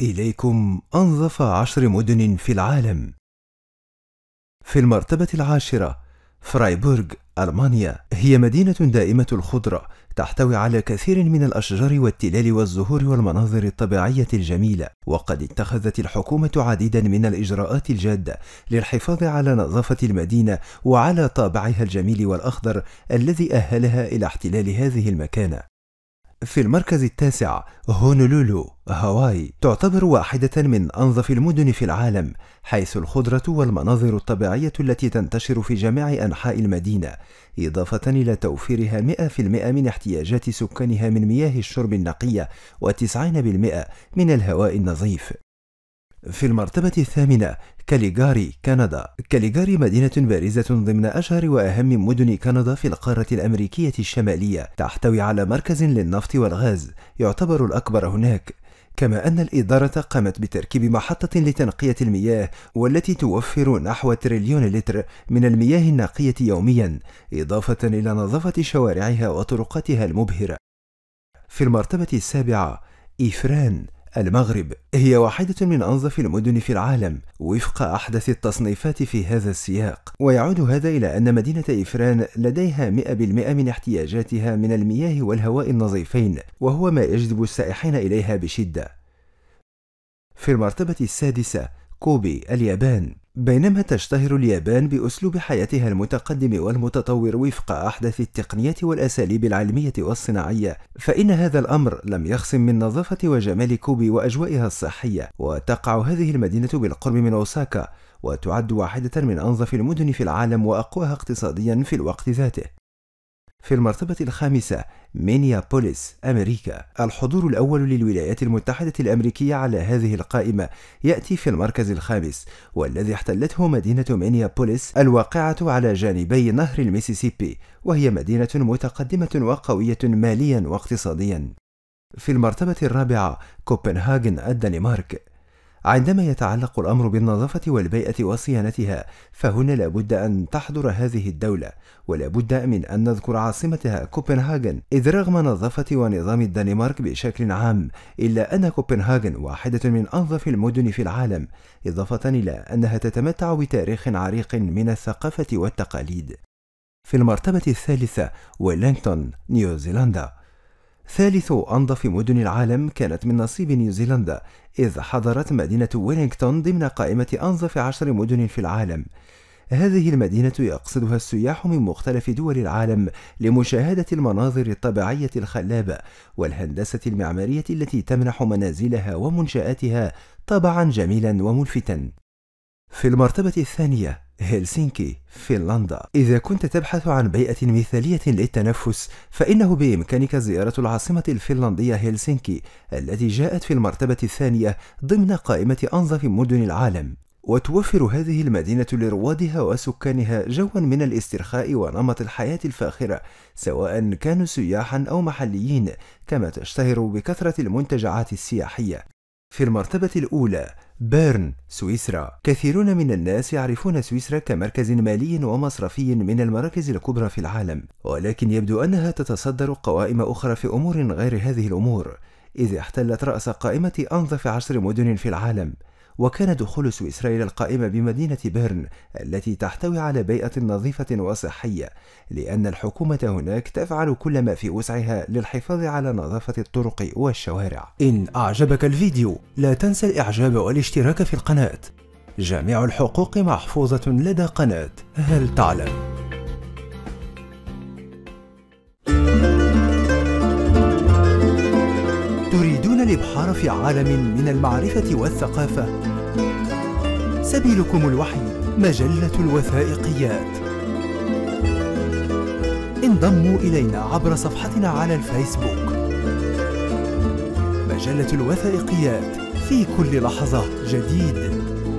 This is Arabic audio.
إليكم أنظف عشر مدن في العالم. في المرتبة العاشرة فرايبورغ ألمانيا هي مدينة دائمة الخضرة تحتوي على كثير من الأشجار والتلال والزهور والمناظر الطبيعية الجميلة وقد اتخذت الحكومة عديدا من الإجراءات الجادة للحفاظ على نظافة المدينة وعلى طابعها الجميل والأخضر الذي أهلها إلى احتلال هذه المكانة في المركز التاسع هونولولو هاواي تعتبر واحدة من أنظف المدن في العالم حيث الخضرة والمناظر الطبيعية التي تنتشر في جميع أنحاء المدينة إضافة إلى توفيرها 100% من احتياجات سكانها من مياه الشرب النقية و90% من الهواء النظيف في المرتبة الثامنة كاليغاري كندا كاليغاري مدينة بارزة ضمن أشهر وأهم مدن كندا في القارة الأمريكية الشمالية تحتوي على مركز للنفط والغاز يعتبر الأكبر هناك كما أن الإدارة قامت بتركيب محطة لتنقية المياه والتي توفر نحو تريليون لتر من المياه النقية يوميا إضافة إلى نظافة شوارعها وطرقاتها المبهرة في المرتبة السابعة إفران المغرب هي واحدة من أنظف المدن في العالم وفق أحدث التصنيفات في هذا السياق ويعود هذا إلى أن مدينة إفران لديها 100% من احتياجاتها من المياه والهواء النظيفين وهو ما يجذب السائحين إليها بشدة في المرتبة السادسة كوبي اليابان بينما تشتهر اليابان بأسلوب حياتها المتقدم والمتطور وفق أحدث التقنيات والأساليب العلمية والصناعية، فإن هذا الأمر لم يخصم من نظافة وجمال كوبي وأجوائها الصحية، وتقع هذه المدينة بالقرب من أوساكا، وتعد واحدة من أنظف المدن في العالم وأقواها اقتصاديا في الوقت ذاته. في المرتبة الخامسة مينيابوليس أمريكا الحضور الأول للولايات المتحدة الأمريكية على هذه القائمة يأتي في المركز الخامس والذي احتلته مدينة مينيابوليس الواقعة على جانبي نهر الميسيسيبي وهي مدينة متقدمة وقوية ماليا واقتصاديا في المرتبة الرابعة كوبنهاجن الدنمارك عندما يتعلق الأمر بالنظافة والبيئة وصيانتها فهنا لابد أن تحضر هذه الدولة ولابد من أن نذكر عاصمتها كوبنهاجن إذ رغم نظافة ونظام الدنمارك بشكل عام إلا أن كوبنهاجن واحدة من أنظف المدن في العالم إضافة إلى أنها تتمتع بتاريخ عريق من الثقافة والتقاليد في المرتبة الثالثة ويلينغتون نيوزيلندا ثالث أنظف مدن العالم كانت من نصيب نيوزيلندا إذ حضرت مدينة ويلينغتون ضمن قائمة أنظف عشر مدن في العالم هذه المدينة يقصدها السياح من مختلف دول العالم لمشاهدة المناظر الطبيعية الخلابة والهندسة المعمارية التي تمنح منازلها ومنشآتها طبعا جميلا وملفتا. في المرتبة الثانية هلسنكي فنلندا إذا كنت تبحث عن بيئة مثالية للتنفس فإنه بإمكانك زيارة العاصمة الفنلندية هلسنكي التي جاءت في المرتبة الثانية ضمن قائمة أنظف مدن العالم وتوفر هذه المدينة لروادها وسكانها جوا من الاسترخاء ونمط الحياة الفاخرة سواء كانوا سياحا أو محليين كما تشتهر بكثرة المنتجعات السياحية في المرتبة الأولى بيرن سويسرا كثيرون من الناس يعرفون سويسرا كمركز مالي ومصرفي من المراكز الكبرى في العالم ولكن يبدو أنها تتصدر قوائم أخرى في أمور غير هذه الأمور إذ احتلت رأس قائمة أنظف عشر مدن في العالم وكان دخول إلى القائمة بمدينة بيرن التي تحتوي على بيئة نظيفة وصحية لأن الحكومة هناك تفعل كل ما في وسعها للحفاظ على نظافة الطرق والشوارع إن أعجبك الفيديو لا تنسى الإعجاب والاشتراك في القناة جميع الحقوق محفوظة لدى قناة هل تعلم؟ للتجولة بحرف عالم من المعرفة والثقافة سبيلكم الوحي مجلة الوثائقيات انضموا إلينا عبر صفحتنا على الفيسبوك مجلة الوثائقيات في كل لحظة جديد